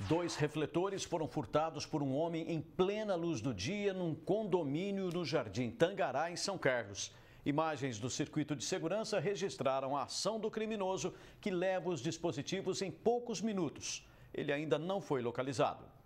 Dois refletores foram furtados por um homem em plena luz do dia num condomínio do Jardim Tangará, em São Carlos. Imagens do circuito de segurança registraram a ação do criminoso que leva os dispositivos em poucos minutos. Ele ainda não foi localizado.